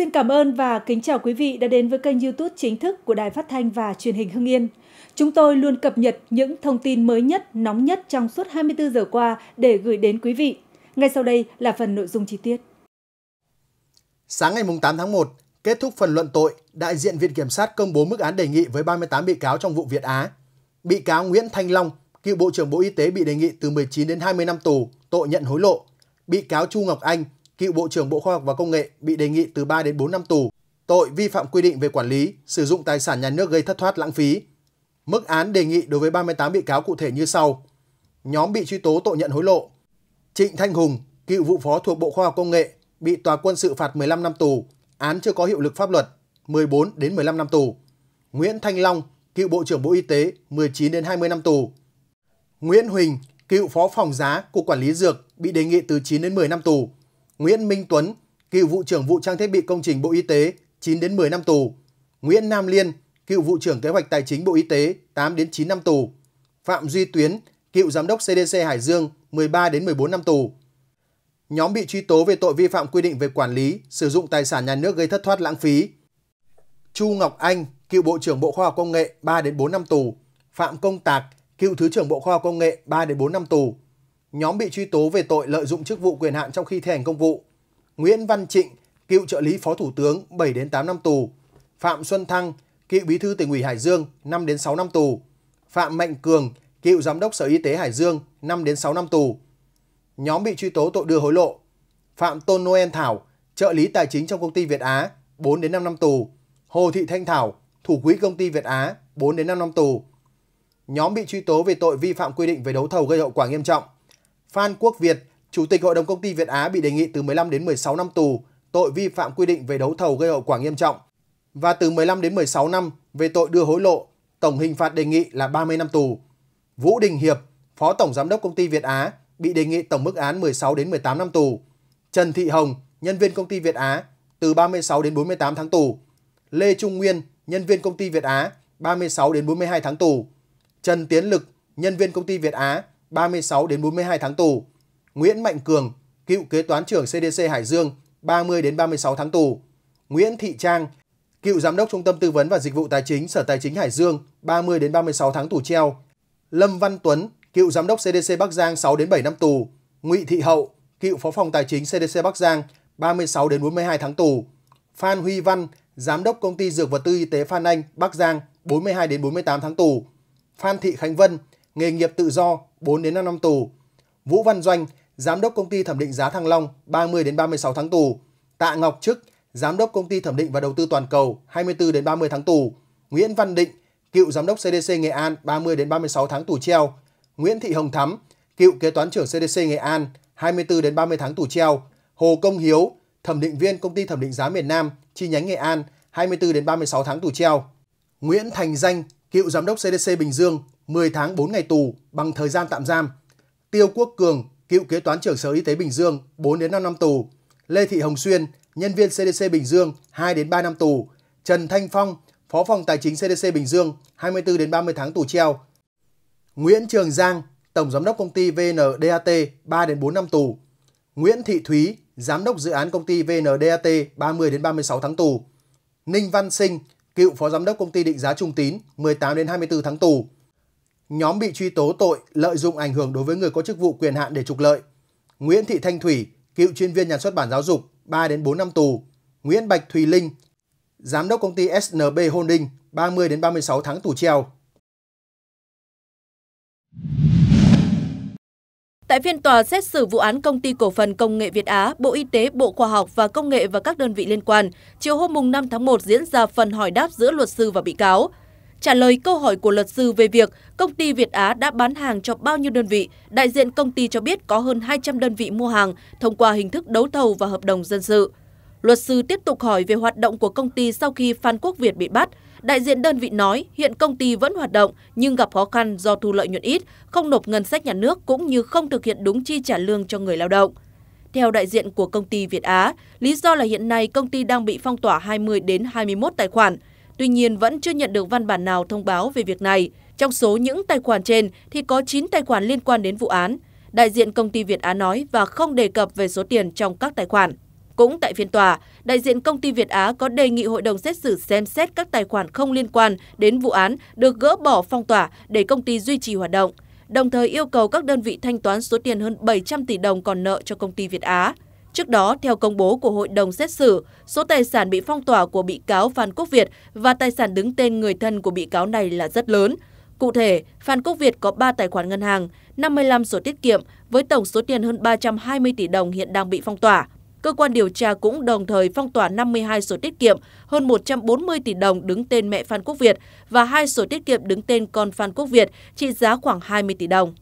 Xin cảm ơn và kính chào quý vị đã đến với kênh YouTube chính thức của Đài Phát thanh và Truyền hình Hưng Yên. Chúng tôi luôn cập nhật những thông tin mới nhất, nóng nhất trong suốt 24 giờ qua để gửi đến quý vị. Ngay sau đây là phần nội dung chi tiết. Sáng ngày 8 tháng 1, kết thúc phần luận tội, đại diện Viện Kiểm sát công bố mức án đề nghị với 38 bị cáo trong vụ Việt Á. Bị cáo Nguyễn Thanh Long, cựu Bộ trưởng Bộ Y tế bị đề nghị từ 19 đến 20 năm tù, tội nhận hối lộ. Bị cáo Chu Ngọc Anh, cựu Bộ trưởng Bộ Khoa học và Công nghệ bị đề nghị từ 3 đến 4 năm tù, tội vi phạm quy định về quản lý, sử dụng tài sản nhà nước gây thất thoát lãng phí. Mức án đề nghị đối với 38 bị cáo cụ thể như sau. Nhóm bị truy tố tội nhận hối lộ. Trịnh Thanh Hùng, cựu vụ phó thuộc Bộ Khoa học Công nghệ, bị tòa quân sự phạt 15 năm tù, án chưa có hiệu lực pháp luật, 14 đến 15 năm tù. Nguyễn Thanh Long, cựu Bộ trưởng Bộ Y tế, 19 đến 20 năm tù. Nguyễn Huỳnh, cựu Phó Phòng giá Cục Quản lý Dược bị đề nghị từ 9 đến 10 năm tù. Nguyễn Minh Tuấn, cựu vụ trưởng vụ trang thiết bị công trình Bộ Y tế 9 đến 10 năm tù, Nguyễn Nam Liên, cựu vụ trưởng kế hoạch tài chính Bộ Y tế 8 đến 9 năm tù, Phạm Duy Tuyến, cựu giám đốc CDC Hải Dương 13 đến 14 năm tù. Nhóm bị truy tố về tội vi phạm quy định về quản lý, sử dụng tài sản nhà nước gây thất thoát lãng phí. Chu Ngọc Anh, cựu Bộ trưởng Bộ Khoa học Công nghệ 3 đến 4 năm tù, Phạm Công Tạc, cựu Thứ trưởng Bộ Khoa học Công nghệ 3 đến 4 năm tù, nhóm bị truy tố về tội lợi dụng chức vụ quyền hạn trong khi thi hành công vụ. Nguyễn Văn Trịnh, cựu trợ lý Phó Thủ tướng 7 đến 8 năm tù. Phạm Xuân Thăng, cựu bí thư tỉnh ủy Hải Dương 5 đến 6 năm tù. Phạm Mạnh Cường, cựu giám đốc Sở Y tế Hải Dương 5 đến 6 năm tù. Nhóm bị truy tố tội đưa hối lộ. Phạm Tôn Noel Thảo, trợ lý tài chính trong công ty Việt Á 4 đến 5 năm tù. Hồ Thị Thanh Thảo, thủ quỹ công ty Việt Á 4 đến 5 năm tù. Nhóm bị truy tố về tội vi phạm quy định về đấu thầu gây hậu quả nghiêm trọng. Phan Quốc Việt, Chủ tịch Hội đồng Công ty Việt Á bị đề nghị từ 15 đến 16 năm tù, tội vi phạm quy định về đấu thầu gây hậu quả nghiêm trọng, và từ 15 đến 16 năm về tội đưa hối lộ, tổng hình phạt đề nghị là 30 năm tù. Vũ Đình Hiệp, Phó Tổng Giám đốc Công ty Việt Á, bị đề nghị tổng mức án 16 đến 18 năm tù. Trần Thị Hồng, nhân viên Công ty Việt Á, từ 36 đến 48 tháng tù. Lê Trung Nguyên, nhân viên Công ty Việt Á, 36 đến 42 tháng tù. Trần Tiến Lực, nhân viên Công ty Việt Á, 36 đến 42 tháng tù. Nguyễn Mạnh Cường, cựu kế toán trưởng CDC Hải Dương, 30 đến 36 tháng tù. Nguyễn Thị Trang, cựu giám đốc Trung tâm Tư vấn và Dịch vụ Tài chính Sở Tài chính Hải Dương, 30 đến 36 tháng tù treo. Lâm Văn Tuấn, cựu giám đốc CDC Bắc Giang 6 đến 7 năm tù. Ngụy Thị Hậu, cựu phó phòng tài chính CDC Bắc Giang, 36 đến 42 tháng tù. Phan Huy Văn, giám đốc công ty dược vật tư y tế Phan Anh, Bắc Giang, 42 đến 48 tháng tù. Phan Thị Khánh Vân, nghề nghiệp tự do 4 đến 5 năm tù. Vũ Văn Doanh, giám đốc công ty thẩm định giá Thăng Long 30 đến 36 tháng tù. Tạ Ngọc Trức, giám đốc công ty thẩm định và đầu tư toàn cầu 24 đến 30 tháng tù. Nguyễn Văn Định, cựu giám đốc CDC Nghệ An 30 đến 36 tháng tù treo. Nguyễn Thị Hồng Thắm, cựu kế toán trưởng CDC Nghệ An 24 đến 30 tháng tù treo. Hồ Công Hiếu, thẩm định viên công ty thẩm định giá miền Nam chi nhánh Nghệ An 24 đến 36 tháng tù treo. Nguyễn Thành Danh, cựu giám đốc CDC Bình Dương 10 tháng 4 ngày tù bằng thời gian tạm giam. Tiêu Quốc Cường, cựu kế toán trưởng Sở Y tế Bình Dương, 4 đến 5 năm tù. Lê Thị Hồng Xuyên, nhân viên CDC Bình Dương, 2 đến 3 năm tù. Trần Thanh Phong, Phó phòng Tài chính CDC Bình Dương, 24 đến 30 tháng tù treo. Nguyễn Trường Giang, Tổng giám đốc công ty VNDAT, 3 đến 4 năm tù. Nguyễn Thị Thúy, giám đốc dự án công ty VNDAT, 30 đến 36 tháng tù. Ninh Văn Sinh, cựu phó giám đốc công ty định giá Trung Tín, 18 đến 24 tháng tù nhóm bị truy tố tội lợi dụng ảnh hưởng đối với người có chức vụ quyền hạn để trục lợi. Nguyễn Thị Thanh Thủy, cựu chuyên viên nhà xuất bản giáo dục, 3 đến 4 năm tù. Nguyễn Bạch Thùy Linh, giám đốc công ty SNB Holding, 30 đến 36 tháng tù treo. Tại phiên tòa xét xử vụ án công ty cổ phần công nghệ Việt Á, Bộ Y tế, Bộ Khoa học và Công nghệ và các đơn vị liên quan, chiều hôm 5 tháng 1 diễn ra phần hỏi đáp giữa luật sư và bị cáo. Trả lời câu hỏi của luật sư về việc công ty Việt Á đã bán hàng cho bao nhiêu đơn vị, đại diện công ty cho biết có hơn 200 đơn vị mua hàng thông qua hình thức đấu thầu và hợp đồng dân sự. Luật sư tiếp tục hỏi về hoạt động của công ty sau khi Phan Quốc Việt bị bắt. Đại diện đơn vị nói hiện công ty vẫn hoạt động nhưng gặp khó khăn do thu lợi nhuận ít, không nộp ngân sách nhà nước cũng như không thực hiện đúng chi trả lương cho người lao động. Theo đại diện của công ty Việt Á, lý do là hiện nay công ty đang bị phong tỏa 20 đến 21 tài khoản – Tuy nhiên vẫn chưa nhận được văn bản nào thông báo về việc này. Trong số những tài khoản trên thì có 9 tài khoản liên quan đến vụ án. Đại diện công ty Việt Á nói và không đề cập về số tiền trong các tài khoản. Cũng tại phiên tòa, đại diện công ty Việt Á có đề nghị hội đồng xét xử xem xét các tài khoản không liên quan đến vụ án được gỡ bỏ phong tỏa để công ty duy trì hoạt động, đồng thời yêu cầu các đơn vị thanh toán số tiền hơn 700 tỷ đồng còn nợ cho công ty Việt Á. Trước đó, theo công bố của hội đồng xét xử, số tài sản bị phong tỏa của bị cáo Phan Quốc Việt và tài sản đứng tên người thân của bị cáo này là rất lớn. Cụ thể, Phan Quốc Việt có 3 tài khoản ngân hàng, 55 sổ tiết kiệm với tổng số tiền hơn 320 tỷ đồng hiện đang bị phong tỏa. Cơ quan điều tra cũng đồng thời phong tỏa 52 sổ tiết kiệm, hơn 140 tỷ đồng đứng tên mẹ Phan Quốc Việt và hai sổ tiết kiệm đứng tên con Phan Quốc Việt trị giá khoảng 20 tỷ đồng.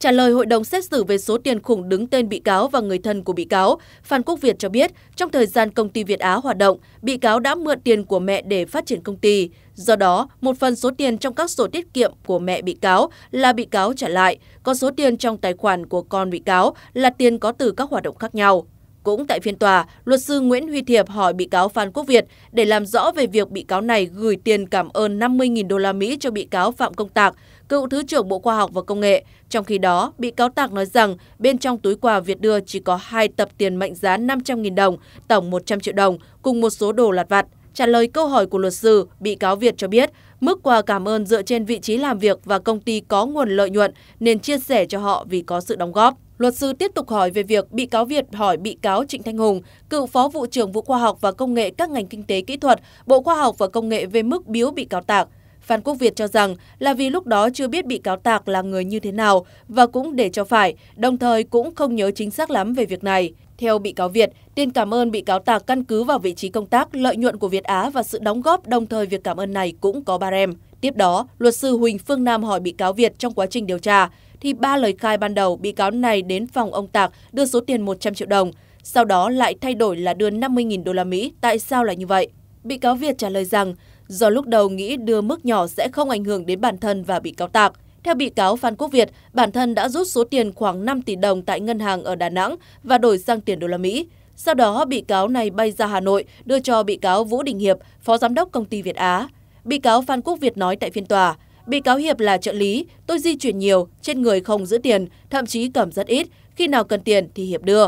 Trả lời hội đồng xét xử về số tiền khủng đứng tên bị cáo và người thân của bị cáo, Phan Quốc Việt cho biết, trong thời gian công ty Việt Á hoạt động, bị cáo đã mượn tiền của mẹ để phát triển công ty. Do đó, một phần số tiền trong các sổ tiết kiệm của mẹ bị cáo là bị cáo trả lại, còn số tiền trong tài khoản của con bị cáo là tiền có từ các hoạt động khác nhau. Cũng tại phiên tòa, luật sư Nguyễn Huy Thiệp hỏi bị cáo Phan Quốc Việt để làm rõ về việc bị cáo này gửi tiền cảm ơn 50.000 đô la Mỹ cho bị cáo Phạm Công Tạc, cựu Thứ trưởng Bộ Khoa học và Công nghệ. Trong khi đó, bị cáo Tạc nói rằng bên trong túi quà Việt đưa chỉ có hai tập tiền mệnh giá 500.000 đồng, tổng 100 triệu đồng, cùng một số đồ lặt vặt. Trả lời câu hỏi của luật sư, bị cáo Việt cho biết mức quà cảm ơn dựa trên vị trí làm việc và công ty có nguồn lợi nhuận nên chia sẻ cho họ vì có sự đóng góp. Luật sư tiếp tục hỏi về việc bị cáo Việt hỏi bị cáo Trịnh Thanh Hùng, cựu phó vụ trưởng vụ khoa học và công nghệ các ngành kinh tế kỹ thuật, Bộ Khoa học và Công nghệ về mức biếu bị cáo Tạc. Phan Quốc Việt cho rằng là vì lúc đó chưa biết bị cáo Tạc là người như thế nào và cũng để cho phải, đồng thời cũng không nhớ chính xác lắm về việc này. Theo bị cáo Việt, tiền cảm ơn bị cáo Tạc căn cứ vào vị trí công tác, lợi nhuận của Việt Á và sự đóng góp đồng thời việc cảm ơn này cũng có ba rem. Tiếp đó, luật sư Huỳnh Phương Nam hỏi bị cáo Việt trong quá trình điều tra, thì ba lời khai ban đầu bị cáo này đến phòng ông Tạc đưa số tiền 100 triệu đồng, sau đó lại thay đổi là đưa 50.000 đô la Mỹ. Tại sao lại như vậy? Bị cáo Việt trả lời rằng do lúc đầu nghĩ đưa mức nhỏ sẽ không ảnh hưởng đến bản thân và bị cáo Tạc. Theo bị cáo Phan Quốc Việt, bản thân đã rút số tiền khoảng 5 tỷ đồng tại ngân hàng ở Đà Nẵng và đổi sang tiền đô la Mỹ. Sau đó, bị cáo này bay ra Hà Nội đưa cho bị cáo Vũ Đình Hiệp, phó giám đốc công ty Việt Á. Bị cáo Phan Quốc Việt nói tại phiên tòa, bị cáo Hiệp là trợ lý, tôi di chuyển nhiều, trên người không giữ tiền, thậm chí cầm rất ít, khi nào cần tiền thì Hiệp đưa.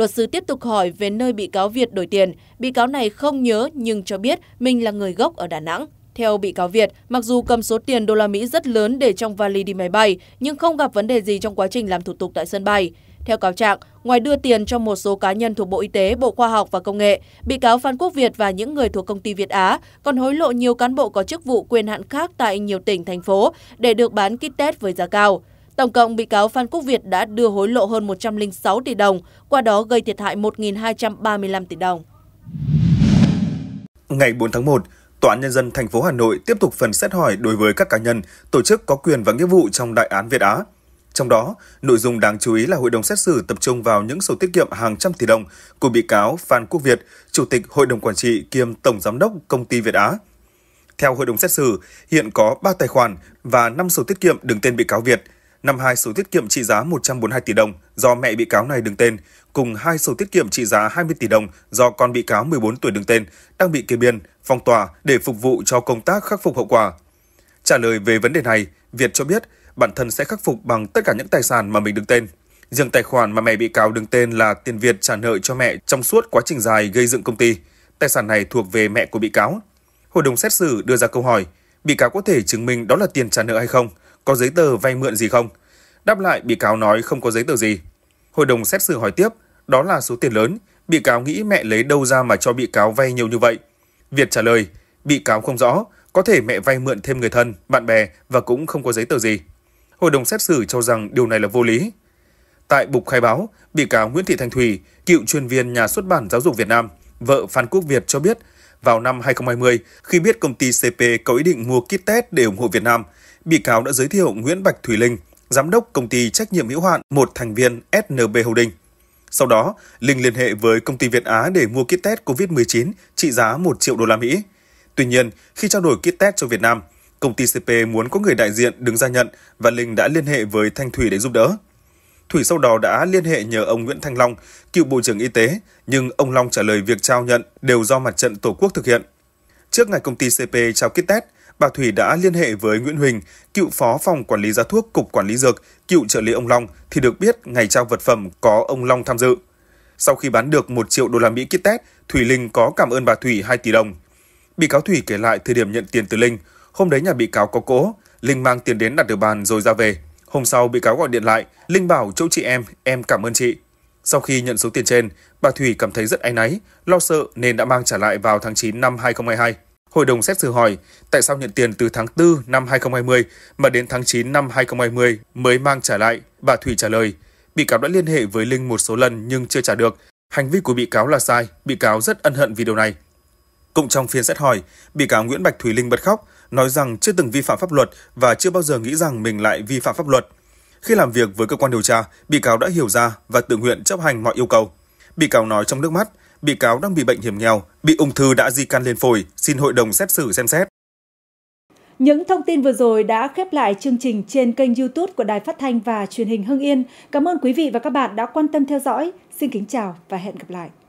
Luật sư tiếp tục hỏi về nơi bị cáo Việt đổi tiền. Bị cáo này không nhớ nhưng cho biết mình là người gốc ở Đà Nẵng. Theo bị cáo Việt, mặc dù cầm số tiền đô la Mỹ rất lớn để trong vali đi máy bay, nhưng không gặp vấn đề gì trong quá trình làm thủ tục tại sân bay. Theo cáo trạng, ngoài đưa tiền cho một số cá nhân thuộc Bộ Y tế, Bộ Khoa học và Công nghệ, bị cáo Phan Quốc Việt và những người thuộc công ty Việt Á còn hối lộ nhiều cán bộ có chức vụ quyền hạn khác tại nhiều tỉnh, thành phố để được bán kit test với giá cao. Tổng cộng, bị cáo Phan Quốc Việt đã đưa hối lộ hơn 106 tỷ đồng, qua đó gây thiệt hại 1.235 tỷ đồng. Ngày 4 tháng 1, Tòa án Nhân dân thành phố Hà Nội tiếp tục phần xét hỏi đối với các cá nhân, tổ chức có quyền và nghĩa vụ trong đại án Việt Á. Trong đó, nội dung đáng chú ý là hội đồng xét xử tập trung vào những sổ tiết kiệm hàng trăm tỷ đồng của bị cáo Phan Quốc Việt, Chủ tịch Hội đồng Quản trị kiêm Tổng Giám đốc Công ty Việt Á. Theo hội đồng xét xử, hiện có 3 tài khoản và 5 sổ tiết kiệm đứng tên bị cáo Việt – năm hai sổ tiết kiệm trị giá 142 tỷ đồng do mẹ bị cáo này đứng tên, cùng hai sổ tiết kiệm trị giá 20 tỷ đồng do con bị cáo 14 tuổi đứng tên, đang bị kê biên, phong tỏa để phục vụ cho công tác khắc phục hậu quả. Trả lời về vấn đề này, Việt cho biết bản thân sẽ khắc phục bằng tất cả những tài sản mà mình đứng tên. Riêng tài khoản mà mẹ bị cáo đứng tên là tiền Việt trả nợ cho mẹ trong suốt quá trình dài gây dựng công ty. Tài sản này thuộc về mẹ của bị cáo. Hội đồng xét xử đưa ra câu hỏi, bị cáo có thể chứng minh đó là tiền trả nợ hay không? có giấy tờ vay mượn gì không? Đáp lại bị cáo nói không có giấy tờ gì. Hội đồng xét xử hỏi tiếp, đó là số tiền lớn, bị cáo nghĩ mẹ lấy đâu ra mà cho bị cáo vay nhiều như vậy? Việt trả lời, bị cáo không rõ, có thể mẹ vay mượn thêm người thân, bạn bè và cũng không có giấy tờ gì. Hội đồng xét xử cho rằng điều này là vô lý. Tại bục khai báo, bị cáo Nguyễn Thị Thanh Thùy, cựu chuyên viên nhà xuất bản giáo dục Việt Nam, vợ Phan Quốc Việt cho biết, vào năm 2020, khi biết công ty CP có ý định mua kit test để ủng hộ Việt Nam, bị cáo đã giới thiệu Nguyễn Bạch Thủy Linh, giám đốc công ty trách nhiệm hữu hạn một thành viên SNB Holding. Sau đó, Linh liên hệ với công ty Việt Á để mua kit test COVID-19 trị giá 1 triệu đô la Mỹ. Tuy nhiên, khi trao đổi kit test cho Việt Nam, công ty CP muốn có người đại diện đứng ra nhận và Linh đã liên hệ với Thanh Thủy để giúp đỡ. Thủy sau đó đã liên hệ nhờ ông Nguyễn Thanh Long, cựu Bộ trưởng Y tế, nhưng ông Long trả lời việc trao nhận đều do mặt trận Tổ quốc thực hiện. Trước ngày công ty CP trao kit test, bà Thủy đã liên hệ với Nguyễn Huỳnh, cựu phó phòng quản lý giá thuốc Cục Quản lý Dược, cựu trợ lý ông Long thì được biết ngày trao vật phẩm có ông Long tham dự. Sau khi bán được 1 triệu đô la Mỹ kit test, Thủy Linh có cảm ơn bà Thủy 2 tỷ đồng. Bị cáo Thủy kể lại thời điểm nhận tiền từ Linh, hôm đấy nhà bị cáo có cỗ, Linh mang tiền đến đặt được bàn rồi ra về. Hôm sau bị cáo gọi điện lại, Linh bảo chỗ chị em, em cảm ơn chị. Sau khi nhận số tiền trên, bà Thủy cảm thấy rất áy náy, lo sợ nên đã mang trả lại vào tháng 9 năm 2022. Hội đồng xét xử hỏi tại sao nhận tiền từ tháng 4 năm 2020 mà đến tháng 9 năm 2020 mới mang trả lại. Bà Thủy trả lời, bị cáo đã liên hệ với Linh một số lần nhưng chưa trả được. Hành vi của bị cáo là sai, bị cáo rất ân hận vì điều này. Cũng trong phiên xét hỏi, bị cáo Nguyễn Bạch Thủy Linh bật khóc, nói rằng chưa từng vi phạm pháp luật và chưa bao giờ nghĩ rằng mình lại vi phạm pháp luật. Khi làm việc với cơ quan điều tra, bị cáo đã hiểu ra và tự nguyện chấp hành mọi yêu cầu. Bị cáo nói trong nước mắt, bị cáo đang bị bệnh hiểm nghèo, bị ung thư đã di căn lên phổi, xin hội đồng xét xử xem xét. Những thông tin vừa rồi đã khép lại chương trình trên kênh YouTube của Đài Phát thanh và Truyền hình Hưng Yên. Cảm ơn quý vị và các bạn đã quan tâm theo dõi. Xin kính chào và hẹn gặp lại.